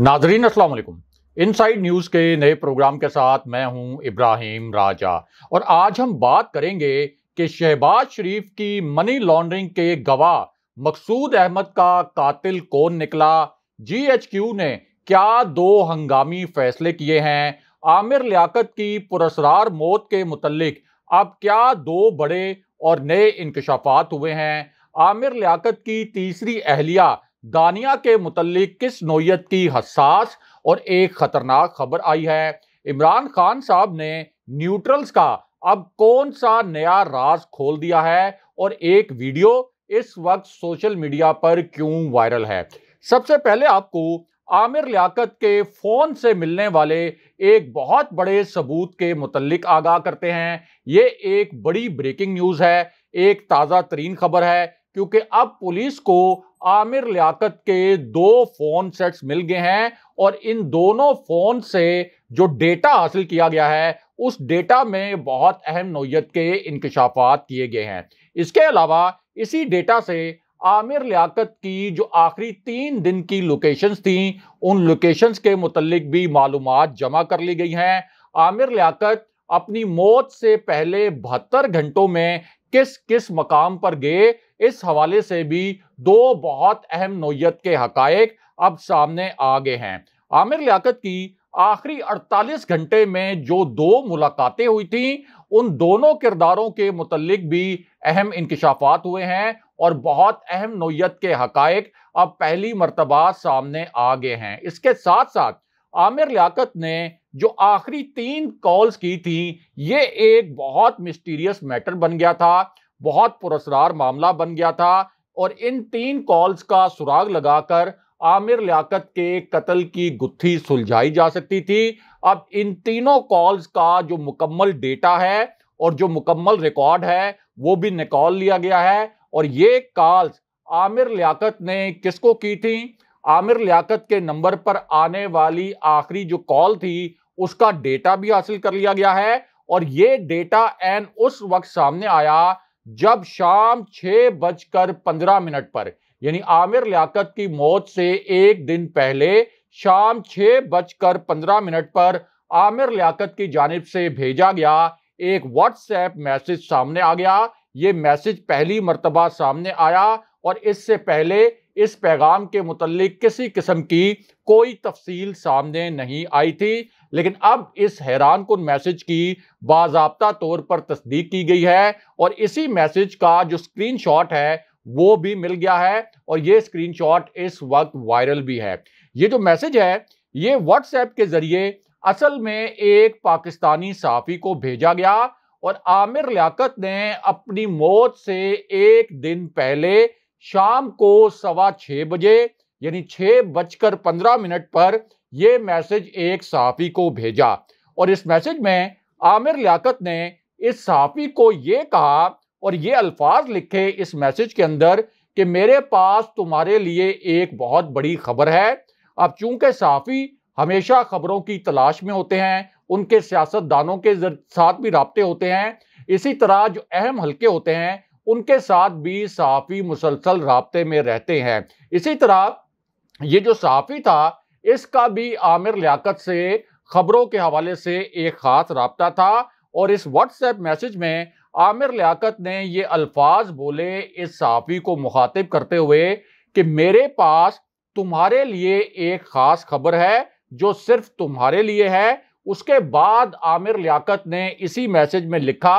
नाजरीन असलकुम side news के नए प्रोग्राम के साथ मैं हूं इब्राहिम राजा और आज हम बात करेंगे कि शहबाज शरीफ की मनी लॉन्ड्रिंग के गवाह मकसूद अहमद का कातिल कौन निकला जीएचक्यू ने क्या दो हंगामी फैसले किए हैं आमिर लियाकत की पुरसरार मौत के मुतलक अब क्या दो बड़े और नए इंकशाफात हुए हैं आमिर लियाकत की तीसरी अहलिया दानिया के मुतल किस नोयत की हसास और एक खतरनाक खबर आई है इमरान खान साहब ने न्यूट्रल्स का अब कौन सा नया राज खोल दिया है और एक वीडियो इस वक्त सोशल मीडिया पर क्यों वायरल है सबसे पहले आपको आमिर लियाकत के फोन से मिलने वाले एक बहुत बड़े सबूत के मुतलिक आगाह करते हैं ये एक बड़ी ब्रेकिंग न्यूज है एक ताज़ा तरीन खबर है क्योंकि अब पुलिस को आमिर लियाकत के दो फोन सेट्स मिल गए हैं और इन दोनों फोन से जो डेटा हासिल किया गया है उस डेटा में बहुत अहम नोयत के इंकशाफात किए गए हैं इसके अलावा इसी डेटा से आमिर लियाकत की जो आखिरी तीन दिन की लोकेशंस थी उन लोकेशंस के मुतलिक भी मालूम जमा कर ली गई हैं आमिर लियाकत अपनी मौत से पहले बहत्तर घंटों में किस किस मकाम पर गए इस हवाले से भी दो बहुत अहम नोयत के हकायक अब सामने आ गए हैं आमिर लियाकत की आखिरी 48 घंटे में जो दो मुलाकातें हुई थी उन दोनों किरदारों के मुतलक भी अहम इंकशाफात हुए हैं और बहुत अहम नोयत के हकायक अब पहली मरतबा सामने आ गए हैं इसके साथ साथ आमिर लियाकत ने जो आखिरी तीन कॉल्स की थी ये एक बहुत मिस्टीरियस मैटर बन गया था बहुत पुरसरार मामला बन गया था और इन तीन कॉल्स का सुराग लगाकर आमिर लियाकत के कत्ल की गुत्थी सुलझाई जा सकती थी अब इन तीनों कॉल्स का जो मुकम्मल डेटा है और जो मुकम्मल रिकॉर्ड है वो भी निकाल लिया गया है और ये कॉल्स आमिर लियाकत ने किसको की थी आमिर लियाकत के नंबर पर आने वाली आखिरी जो कॉल थी उसका डेटा भी हासिल कर लिया गया है और ये डेटा एन उस वक्त सामने आया जब शाम छह बजकर पंद्रह मिनट पर यानी आमिर लियाकत की मौत से एक दिन पहले शाम छह बजकर पंद्रह मिनट पर आमिर लियाकत की जानब से भेजा गया एक व्हाट्सएप मैसेज सामने आ गया ये मैसेज पहली मरतबा सामने आया और इससे पहले इस पैगाम के मुतलक किसी किस्म की कोई तफसील सामने नहीं आई थी लेकिन अब इस हैरान कन मैसेज की बाबा तौर पर तस्दीक की गई है और इसी मैसेज का जो स्क्रीन शॉट है वो भी मिल गया है और ये स्क्रीन शॉट इस वक्त वायरल भी है ये जो मैसेज है ये व्हाट्सएप के जरिए असल में एक पाकिस्तानी साफी को भेजा गया और आमिर लियाकत ने अपनी मौत से एक दिन पहले शाम को सवा छ बजे यानी छह बजकर पंद्रह मिनट पर यह मैसेज एक सहाफी को भेजा और इस मैसेज में आमिर लियाकत ने इस सहाफी को यह कहा और ये अल्फाज लिखे इस मैसेज के अंदर कि मेरे पास तुम्हारे लिए एक बहुत बड़ी खबर है अब चूंकि सहाफ़ी हमेशा खबरों की तलाश में होते हैं उनके सियासतदानों के साथ भी रबते होते हैं इसी तरह जो अहम हल्के होते हैं उनके साथ भी सहाफ़ी मुसलसल रबते में रहते हैं इसी तरह ये जो सहाफ़ी था इसका भी आमिर लियाकत से खबरों के हवाले से एक ख़ास रबता था और इस व्हाट्सएप मैसेज में आमिर लियाकत ने ये अल्फाज बोले इस सहाफ़ी को मुखातिब करते हुए कि मेरे पास तुम्हारे लिए एक ख़ास खबर है जो सिर्फ तुम्हारे लिए है उसके बाद आमिर लियाकत ने इसी मैसेज में लिखा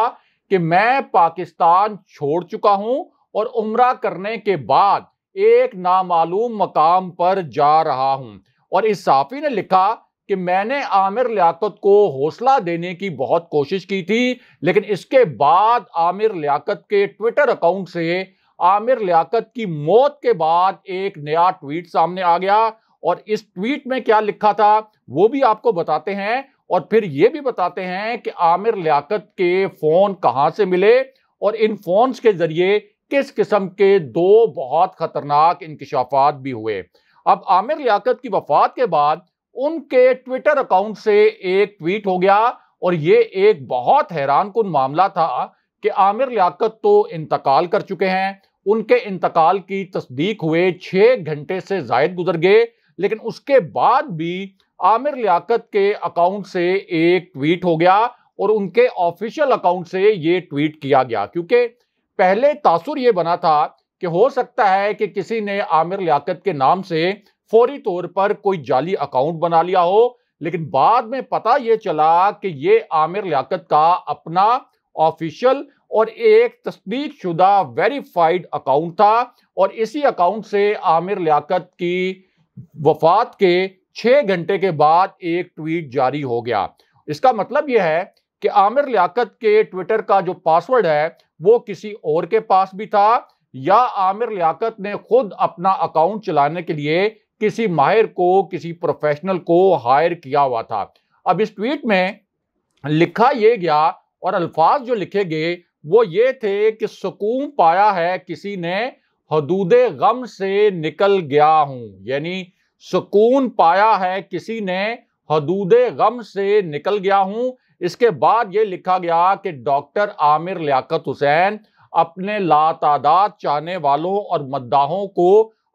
कि मैं पाकिस्तान छोड़ चुका हूं और उम्र करने के बाद एक नामालूम मकाम पर जा रहा हूं और इस साफी ने लिखा कि मैंने आमिर लियाकत को हौसला देने की बहुत कोशिश की थी लेकिन इसके बाद आमिर लियाकत के ट्विटर अकाउंट से आमिर लियाकत की मौत के बाद एक नया ट्वीट सामने आ गया और इस ट्वीट में क्या लिखा था वो भी आपको बताते हैं और फिर ये भी बताते हैं कि आमिर लियाकत के फोन कहां से मिले और इन फोन के जरिए किस किस्म के दो बहुत खतरनाक इंकशाफात भी हुए अब आमिर लियाकत की वफात के बाद उनके ट्विटर अकाउंट से एक ट्वीट हो गया और ये एक बहुत हैरान कन मामला था कि आमिर लियाकत तो इंतकाल कर चुके हैं उनके इंतकाल की तस्दीक हुए छः घंटे से जायद गुजर गए लेकिन उसके बाद भी आमिर लियाकत के अकाउंट से एक ट्वीट हो गया और उनके ऑफिशियल अकाउंट से ये ट्वीट किया गया क्योंकि पहले तासुर ये बना था कि हो सकता है कि किसी ने आमिर लियाकत के नाम से फौरी तौर पर कोई जाली अकाउंट बना लिया हो लेकिन बाद में पता यह चला कि ये आमिर लियाकत का अपना ऑफिशियल और एक तस्दीक शुदा वेरीफाइड अकाउंट था और इसी अकाउंट से आमिर लियाकत की वफात के छः घंटे के बाद एक ट्वीट जारी हो गया इसका मतलब यह है कि आमिर लियाकत के ट्विटर का जो पासवर्ड है वो किसी और के पास भी था या आमिर लियाकत ने खुद अपना अकाउंट चलाने के लिए किसी माहिर को किसी प्रोफेशनल को हायर किया हुआ था अब इस ट्वीट में लिखा यह गया और अल्फाज जो लिखे गए वो ये थे कि सुकून पाया है किसी ने हदूद गम से निकल गया हूं यानी सुकून पाया है किसी ने हदूद गम से निकल गया हूं इसके बाद ये लिखा गया कि डॉक्टर आमिर लियाकत हुसैन अपने लातादात चाहने वालों और मद्दाहों को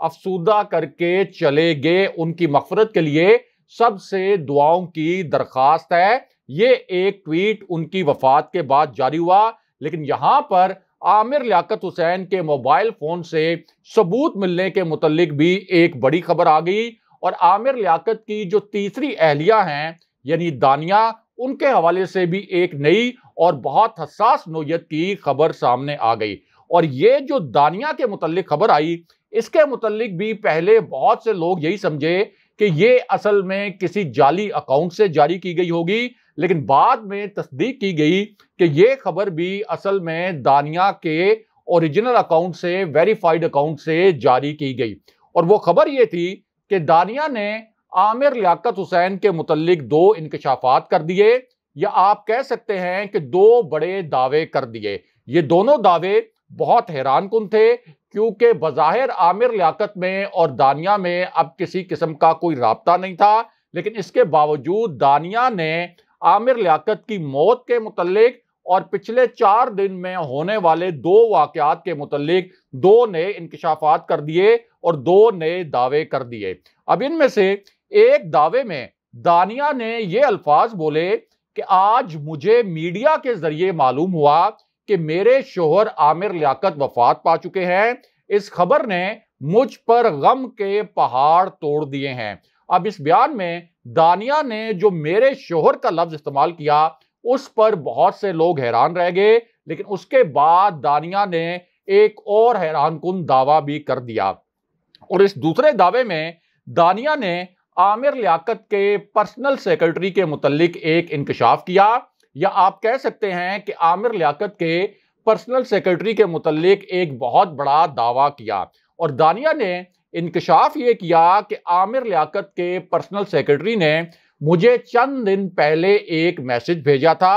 अफसुदा करके चले गए उनकी मफरत के लिए सबसे दुआओं की दरखास्त है ये एक ट्वीट उनकी वफात के बाद जारी हुआ लेकिन यहां पर आमिर लियाकत हुसैन के मोबाइल फ़ोन से सबूत मिलने के मुतलिक भी एक बड़ी खबर आ गई और आमिर लियाकत की जो तीसरी अहलिया हैं यानी दानिया उनके हवाले से भी एक नई और बहुत हसास नोयत की खबर सामने आ गई और ये जो दानिया के मुतल खबर आई इसके मुतलिक भी पहले बहुत से लोग यही समझे कि ये असल में किसी जाली अकाउंट से जारी की गई होगी लेकिन बाद में तस्दीक की गई कि यह खबर भी असल में दानिया के ओरिजिनल अकाउंट से वेरीफाइड अकाउंट से जारी की गई और वो खबर ये थी कि दानिया ने आमिर लियाकत हुसैन के मुतलिक दो इंकशाफात कर दिए या आप कह सकते हैं कि दो बड़े दावे कर दिए ये दोनों दावे बहुत हैरान कन थे क्योंकि बज़ाहिर आमिर लियाकत में और दानिया में अब किसी किस्म का कोई रबता नहीं था लेकिन इसके बावजूद दानिया ने आमिर लियाकत की मौत के मुतलक और पिछले चार दिन में होने वाले दो वाकत के मुतलिक दो नए इंकशाफात कर दिए और दो नए दावे कर दिए अब इनमें से एक दावे में दानिया ने ये अल्फाज बोले कि आज मुझे मीडिया के जरिए मालूम हुआ कि मेरे शोहर आमिर लियाकत वफात पा चुके हैं इस खबर ने मुझ पर गम के पहाड़ तोड़ दिए हैं अब इस बयान में दानिया ने जो मेरे शोहर का लफ्ज इस्तेमाल किया उस पर बहुत से लोग हैरान रह गए लेकिन उसके बाद दानिया ने एक और हैरान कन दावा भी कर दिया और इस दूसरे दावे में दानिया ने आमिर लियाकत के पर्सनल सेक्रेटरी के मुतलिक एक इंकशाफ किया या आप कह सकते हैं कि आमिर लियाकत के पर्सनल सेक्रेटरी के मुतलिक एक बहुत बड़ा दावा किया और दानिया ने इंकशाफ ये किया कि आमिर लियाकत के पर्सनल सेक्रेटरी ने मुझे चंद दिन पहले एक मैसेज भेजा था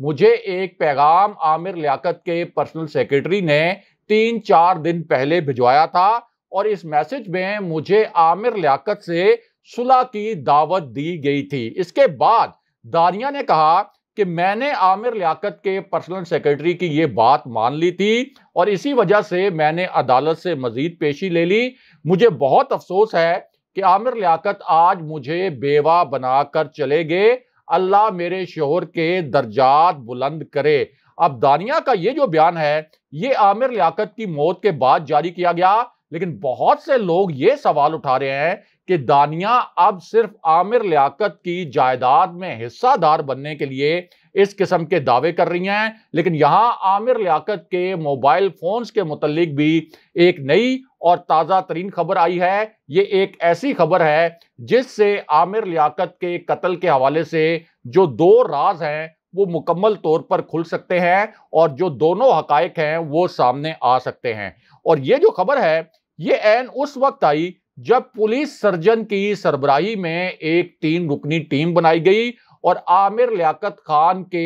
मुझे एक पैगाम आमिर लियाकत के पर्सनल सेक्रेटरी ने तीन चार दिन पहले भिजवाया था और इस मैसेज में मुझे आमिर लियाकत से सुलह की दावत दी गई थी इसके बाद दानिया ने कहा कि मैंने आमिर लियाकत के पर्सनल सेक्रेटरी की ये बात मान ली थी और इसी वजह से मैंने अदालत से मजीद पेशी ले ली मुझे बहुत अफसोस है कि आमिर लियाकत आज मुझे बेवा बनाकर चले गए अल्लाह मेरे शोहर के दर्जात बुलंद करे अब दानिया का ये जो बयान है ये आमिर लियाकत की मौत के बाद जारी किया गया लेकिन बहुत से लोग ये सवाल उठा रहे हैं कि दानिया अब सिर्फ आमिर लियाकत की जायदाद में हिस्सादार बनने के लिए इस किस्म के दावे कर रही हैं लेकिन यहां आमिर लियाकत के मोबाइल फोन्स के मुतलिक भी एक नई और ताज़ा तरीन खबर आई है ये एक ऐसी खबर है जिससे आमिर लियाकत के कत्ल के हवाले से जो दो राज हैं वो मुकम्मल तौर पर खुल सकते हैं और जो दोनों हक हैं वो सामने आ सकते हैं और ये जो खबर है ये एन उस वक्त आई जब पुलिस सर्जन की सरबराही में एक तीन रुकनी टीम बनाई गई और आमिर लियाकत खान के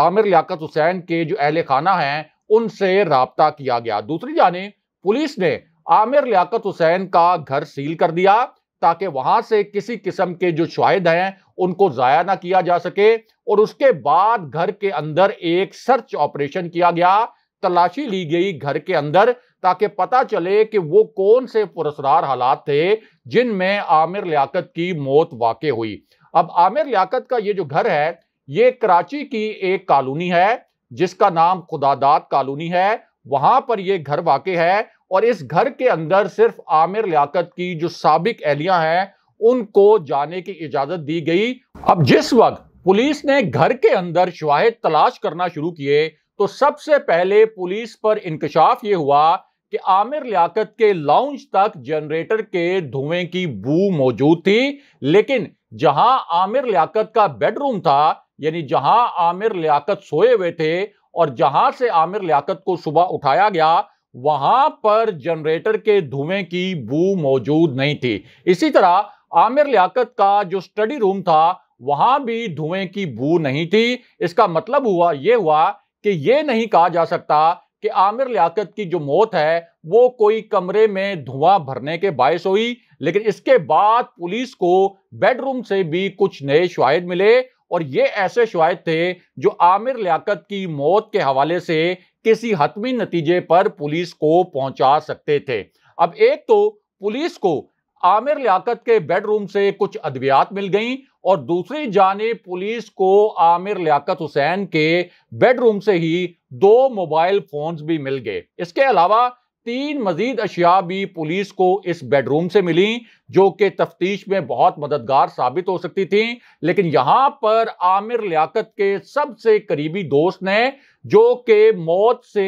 आमिर लियाकत हुसैन के जो अहल खाना हैं उनसे रबता किया गया दूसरी जाने पुलिस ने आमिर लियाकत हुसैन का घर सील कर दिया ताकि वहां से किसी किस्म के जो शाहिद हैं उनको ज़ाया ना किया जा सके और उसके बाद घर के अंदर एक सर्च ऑपरेशन किया गया तलाशी ली गई घर के अंदर ताकि पता चले कि वो कौन से पुरस्कार हालात थे जिनमें आमिर लियाकत की मौत वाक़ हुई अब आमिर लियाकत का ये जो घर है ये कराची की एक कॉलोनी है जिसका नाम खुदादात कॉलोनी है वहां पर यह घर वाक़ है और इस घर के अंदर सिर्फ आमिर लियाकत की जो सबक एहलियां हैं उनको जाने की इजाज़त दी गई अब जिस वक्त पुलिस ने घर के अंदर शवाहद तलाश करना शुरू किए तो सबसे पहले पुलिस पर इंकशाफ ये हुआ कि आमिर लियाकत के लाउंज तक जनरेटर के धुएं की बू मौजूद थी लेकिन जहां आमिर लियाकत का बेडरूम था यानी जहां आमिर लियाकत सोए हुए थे और जहां से आमिर लियाकत को सुबह उठाया गया वहां पर जनरेटर के धुएं की बू मौजूद नहीं थी इसी तरह आमिर लियाकत का जो स्टडी रूम था वहां भी धुएं की बू नहीं थी इसका मतलब हुआ यह हुआ कि यह नहीं कहा जा सकता कि आमिर लियाकत की जो मौत है वो कोई कमरे में धुआं भरने के बायस हुई लेकिन इसके बाद पुलिस को बेडरूम से भी कुछ नए शायद मिले और ये ऐसे शवायद थे जो आमिर लियाकत की मौत के हवाले से किसी हतमी नतीजे पर पुलिस को पहुंचा सकते थे अब एक तो पुलिस को आमिर लियाकत के बेडरूम से कुछ अद्वियात मिल गई और दूसरी जाने पुलिस को आमिर लियाकत हुसैन के बेडरूम से ही दो मोबाइल फोन्स भी मिल गए इसके अलावा तीन मजीद अशिया भी पुलिस को इस बेडरूम से मिली जो कि तफ्तीश में बहुत मददगार साबित हो सकती थी लेकिन यहाँ पर आमिर लियाकत के सबसे करीबी दोस्त ने जो कि मौत से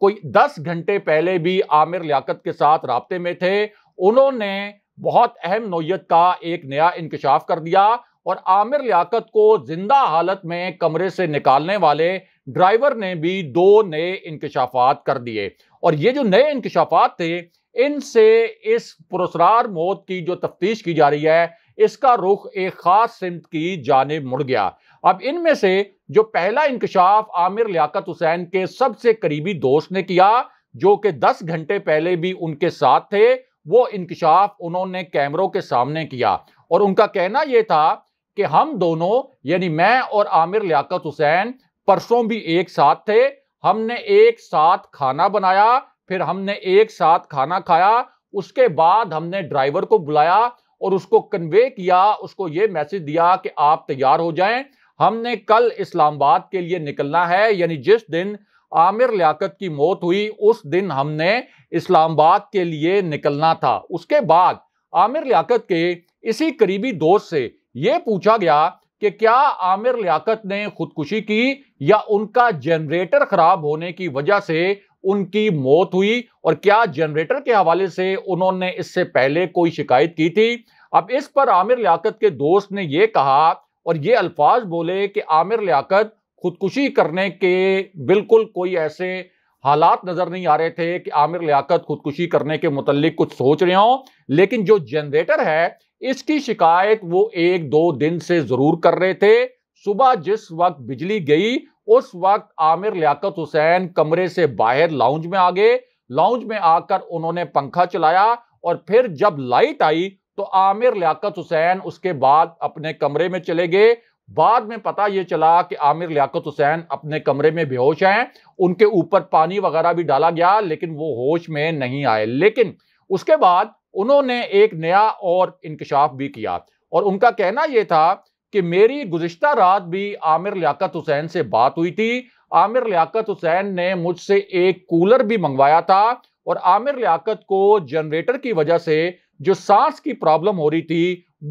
कोई दस घंटे पहले भी आमिर लियाकत के साथ रबते में थे उन्होंने बहुत अहम नोयत का एक नया इंकशाफ कर दिया और आमिर लियाकत को जिंदा हालत में कमरे से निकालने वाले ड्राइवर ने भी दो नए इंकशाफात कर दिए और ये जो नए इंकशाफात थे इनसे इस पुरस्कार मौत की जो तफ्तीश की जा रही है इसका रुख एक खास सिमत की जानब मुड़ गया अब इनमें से जो पहला इंकशाफ आमिर लियाकत हुसैन के सबसे करीबी दोस्त ने किया जो कि 10 घंटे पहले भी उनके साथ थे वो इंकशाफ उन्होंने कैमरों के सामने किया और उनका कहना यह था कि हम दोनों यानी मैं और आमिर लियाकत हुसैन परसों भी एक साथ थे हमने एक साथ खाना बनाया फिर हमने एक साथ खाना खाया उसके बाद हमने ड्राइवर को बुलाया और उसको कन्वे किया उसको ये मैसेज दिया कि आप तैयार हो जाएं हमने कल इस्लामाबाद के लिए निकलना है यानी जिस दिन आमिर लियाकत की मौत हुई उस दिन हमने इस्लामाबाद के लिए निकलना था उसके बाद आमिर लियाकत के इसी करीबी दोस्त से ये पूछा गया कि क्या आमिर लियाकत ने खुदकुशी की या उनका जनरेटर खराब होने की वजह से उनकी मौत हुई और क्या जनरेटर के हवाले से उन्होंने इससे पहले कोई शिकायत की थी अब इस पर आमिर लियाकत के दोस्त ने यह कहा और ये अल्फाज बोले कि आमिर लियाकत खुदकुशी करने के बिल्कुल कोई ऐसे हालात नज़र नहीं आ रहे थे कि आमिर लियाकत खुदकुशी करने के मुतलिक कुछ सोच रहे हों लेकिन जो जनरेटर है इसकी शिकायत वो एक दो दिन से जरूर कर रहे थे सुबह जिस वक्त बिजली गई उस वक्त आमिर लियाकत हुसैन कमरे से बाहर लाउंज में आ गए लाउंज में आकर उन्होंने पंखा चलाया और फिर जब लाइट आई तो आमिर लियाकत हुसैन उसके बाद अपने कमरे में चले गए बाद में पता यह चला कि आमिर लियाकत हुसैन अपने कमरे में बेहोश हैं उनके ऊपर पानी वगैरह भी डाला गया लेकिन वो होश में नहीं आए लेकिन उसके बाद उन्होंने एक नया और इंकशाफ भी किया और उनका कहना यह था कि मेरी गुजशत रात भी आमिर लियाकत हुसैन से बात हुई थी आमिर लियाकत हुसैन ने मुझसे एक कूलर भी मंगवाया था और आमिर लियाकत को जनरेटर की वजह से जो सांस की प्रॉब्लम हो रही थी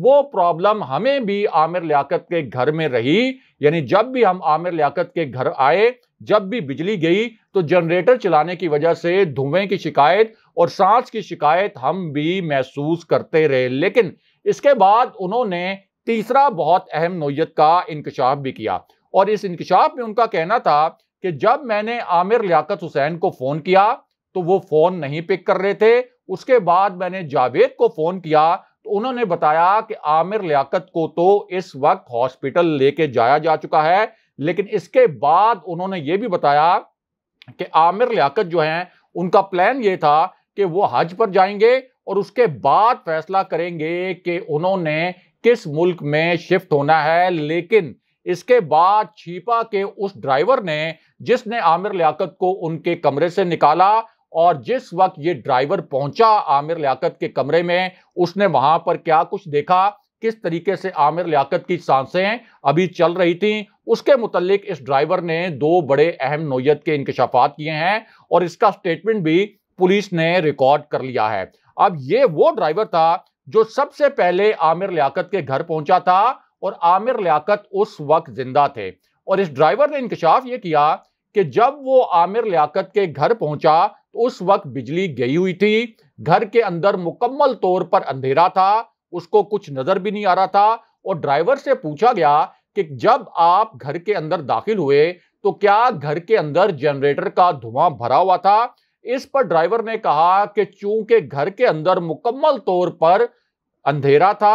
वो प्रॉब्लम हमें भी आमिर लियाकत के घर में रही यानी जब भी हम आमिर लियाकत के घर आए जब भी बिजली गई तो जनरेटर चलाने की वजह से धुएं की शिकायत और सांस की शिकायत हम भी महसूस करते रहे लेकिन इसके बाद उन्होंने तीसरा बहुत अहम नोयत का इंकशाफ भी किया और इस इंकशाफ में उनका कहना था कि जब मैंने आमिर लियाकत हुसैन को फ़ोन किया तो वो फ़ोन नहीं पिक कर रहे थे उसके बाद मैंने जावेद को फ़ोन किया उन्होंने बताया कि आमिर लियाकत को तो इस वक्त हॉस्पिटल लेके जाया जा चुका है लेकिन इसके बाद उन्होंने ये भी बताया कि आमिर लियाकत जो हैं उनका प्लान ये था कि वो हज पर जाएंगे और उसके बाद फैसला करेंगे कि उन्होंने किस मुल्क में शिफ्ट होना है लेकिन इसके बाद छीपा के उस ड्राइवर ने जिसने आमिर लियाकत को उनके कमरे से निकाला और जिस वक्त ये ड्राइवर पहुंचा आमिर लियाकत के कमरे में उसने वहां पर क्या कुछ देखा किस तरीके से आमिर लियाकत की सांसें अभी चल रही थी उसके मुतलिक इस ड्राइवर ने दो बड़े अहम नोयत के इंकशाफात किए हैं और इसका स्टेटमेंट भी पुलिस ने रिकॉर्ड कर लिया है अब ये वो ड्राइवर था जो सबसे पहले आमिर लियाकत के घर पहुंचा था और आमिर लियाकत उस वक्त जिंदा थे और इस ड्राइवर ने इंकशाफ ये किया कि जब वो आमिर लियाकत के घर पहुंचा तो उस वक्त बिजली गई हुई थी घर के अंदर मुकम्मल तौर पर अंधेरा था उसको कुछ नजर भी नहीं आ रहा था और ड्राइवर से पूछा गया कि जब आप घर के अंदर दाखिल हुए तो क्या घर के अंदर जनरेटर का धुआं भरा हुआ था इस पर ड्राइवर ने कहा कि चूंकि घर के अंदर मुकम्मल तौर पर अंधेरा था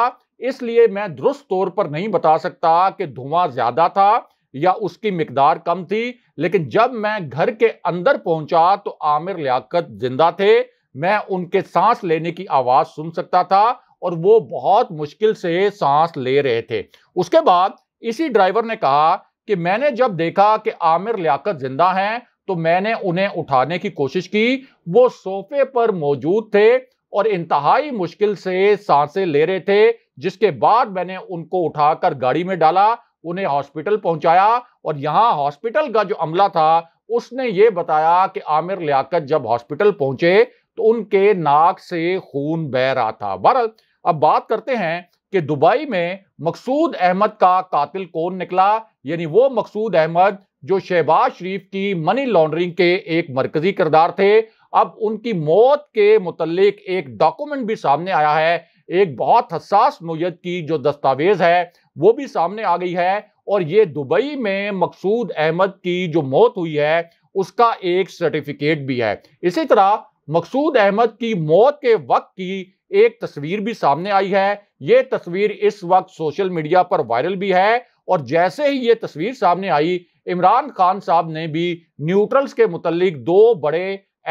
इसलिए मैं दुरुस्त तौर पर नहीं बता सकता कि धुआं ज्यादा था या उसकी मकदार कम थी लेकिन जब मैं घर के अंदर पहुंचा तो आमिर लियाकत जिंदा थे मैं उनके सांस लेने की आवाज़ सुन सकता था और वो बहुत मुश्किल से सांस ले रहे थे उसके बाद इसी ड्राइवर ने कहा कि मैंने जब देखा कि आमिर लियाकत जिंदा हैं तो मैंने उन्हें उठाने की कोशिश की वो सोफे पर मौजूद थे और इंतहाई मुश्किल से सांसें ले रहे थे जिसके बाद मैंने उनको उठाकर गाड़ी में डाला उन्हें हॉस्पिटल पहुंचाया और यहाँ हॉस्पिटल का जो अमला था उसने ये बताया कि आमिर लियाकत जब हॉस्पिटल पहुंचे तो उनके नाक से खून बह रहा था बहरल अब बात करते हैं कि दुबई में मकसूद अहमद का कातिल कौन निकला यानी वो मकसूद अहमद जो शहबाज शरीफ की मनी लॉन्ड्रिंग के एक मरकजी किरदार थे अब उनकी मौत के मुतलिक एक डॉक्यूमेंट भी सामने आया है एक बहुत हसास नोयत की जो दस्तावेज है वो भी सामने आ गई है और ये दुबई में मकसूद अहमद की जो मौत हुई है उसका एक सर्टिफिकेट भी है इसी तरह मकसूद अहमद की मौत के वक्त की एक तस्वीर भी सामने आई है ये तस्वीर इस वक्त सोशल मीडिया पर वायरल भी है और जैसे ही ये तस्वीर सामने आई इमरान खान साहब ने भी न्यूट्रल्स के मुतलिक दो बड़े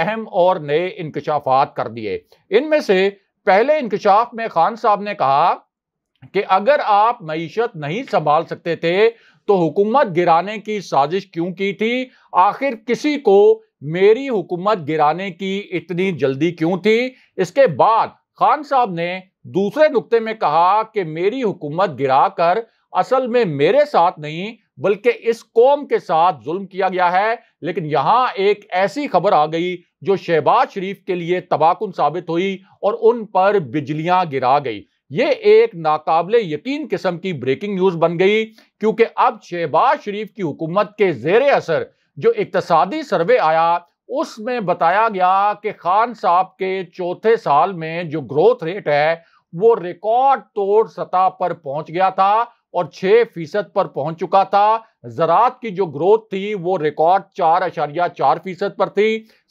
अहम और नए इंकशाफात कर दिए इनमें से पहले इंकशाफ में खान साहब ने कहा कि अगर आप मीशत नहीं संभाल सकते थे तो हुकूमत गिराने की साजिश क्यों की थी आखिर किसी को मेरी हुकूमत गिराने की इतनी जल्दी क्यों थी इसके बाद खान साहब ने दूसरे नुक्ते में कहा कि मेरी हुकूमत गिराकर असल में मेरे साथ नहीं बल्कि इस कौम के साथ जुल्म किया गया है लेकिन यहाँ एक ऐसी खबर आ गई जो शहबाज शरीफ के लिए तबाकुन साबित हुई और उन पर बिजलियां गिरा गई ये एक नाकाबले यकीन किस्म की ब्रेकिंग न्यूज बन गई क्योंकि अब शहबाज शरीफ की हुकूमत के जेर असर जो इकतसादी सर्वे आया उसमें बताया गया कि खान साहब के चौथे साल में जो ग्रोथ रेट है वो रिकॉर्ड तोड़ सतह पर पहुंच गया था और छह फीसद पर पहुंच चुका था ज़रात की जो ग्रोथ थी वो रिकॉर्ड चार आशारिया चार फीसद पर थी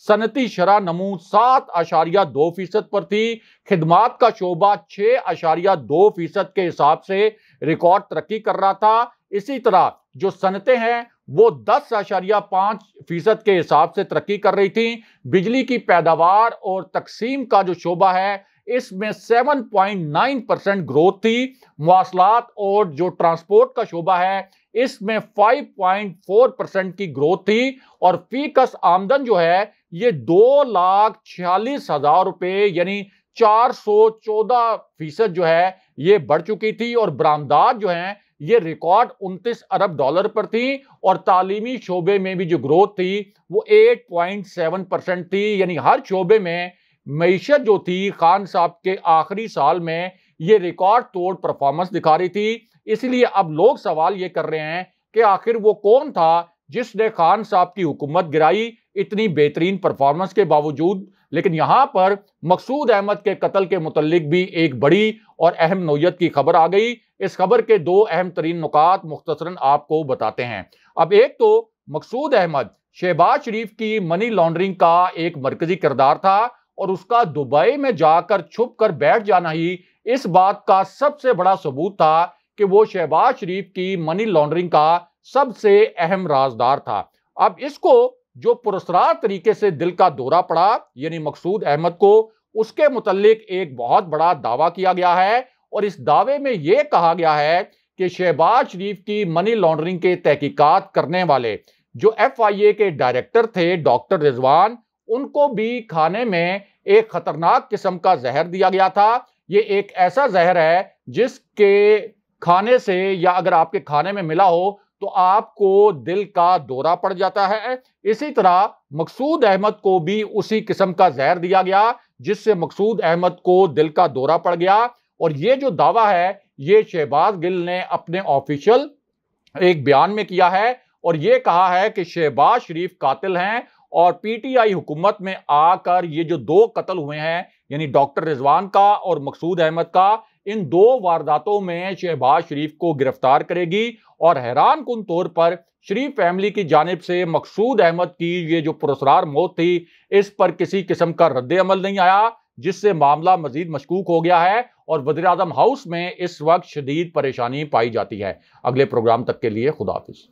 सनती शरा नमू सात आशारिया दो फीसद पर थी खिदमात का शोबा छह आशारिया दो फीसद के हिसाब से रिकॉर्ड तरक्की कर रहा था इसी तरह जो सनतें हैं वो दस आशारिया पाँच फीसद के हिसाब से तरक्की कर रही थी बिजली की पैदावार और तकसीम का जो शोबा है इसमें 7.9 परसेंट ग्रोथ थी मवासलात और जो ट्रांसपोर्ट का शोबा है इसमें 5.4 परसेंट की ग्रोथ थी और फीकस आमदन जो है ये दो लाख छियालीस हजार रुपये यानी 414 फीसद जो है ये बढ़ चुकी थी और बरामदात जो है ये रिकॉर्ड 29 अरब डॉलर पर थी और तालीमी शोबे में भी जो ग्रोथ थी वो 8.7 परसेंट थी यानी हर शोबे में मीशत जो थी खान साहब के आखिरी साल में ये रिकॉर्ड तोड़ परफॉर्मेंस दिखा रही थी इसलिए अब लोग सवाल ये कर रहे हैं कि आखिर वो कौन था जिसने खान साहब की हुकूमत गिराई इतनी बेहतरीन परफॉर्मेंस के बावजूद लेकिन यहाँ पर मकसूद अहमद के कत्ल के मुतलिक भी एक बड़ी और अहम नोयत की खबर आ गई इस खबर के दो अहम तरीन नुकात मुख्तसरन आपको बताते हैं अब एक तो मकसूद अहमद शहबाज शरीफ की मनी लॉन्ड्रिंग का एक मरकजी किरदार था और उसका दुबई में जाकर छुप कर बैठ जाना ही इस बात का सबसे बड़ा सबूत था कि वो शहबाज शरीफ की मनी लॉन्ड्रिंग का सबसे अहम राजदार था अब इसको जो पुरस्कार तरीके से दिल का दौरा पड़ा यानी मकसूद अहमद को उसके मुतलिक एक बहुत बड़ा दावा किया गया है और इस दावे में यह कहा गया है कि शहबाज शरीफ की मनी लॉन्ड्रिंग के तहकीकात करने वाले जो एफ आई ए के डायरेक्टर थे डॉक्टर रिजवान उनको भी खाने में एक खतरनाक किस्म का जहर दिया गया था ये एक ऐसा जहर है जिसके खाने से या अगर आपके खाने में मिला हो तो आपको दिल का दौरा पड़ जाता है इसी तरह मकसूद अहमद को भी उसी किस्म का जहर दिया गया जिससे मकसूद अहमद को दिल का दौरा पड़ गया और ये जो दावा है ये शहबाज गिल ने अपने ऑफिशियल एक बयान में किया है और ये कहा है कि शहबाज शरीफ कातिल हैं और पीटीआई हुकूमत में आकर ये जो दो कत्ल हुए हैं यानी डॉक्टर रिजवान का और मकसूद अहमद का इन दो वारदातों में शहबाज शरीफ को गिरफ्तार करेगी और हैरान कन तौर पर शरीफ फैमिली की जानब से मकसूद अहमद की ये जो पुरसरार मौत थी इस पर किसी किस्म का रद्द अमल नहीं आया जिससे मामला मजीद मशकूक हो गया है और वजीर हाउस में इस वक्त शदीद परेशानी पाई जाती है अगले प्रोग्राम तक के लिए खुदाफिज़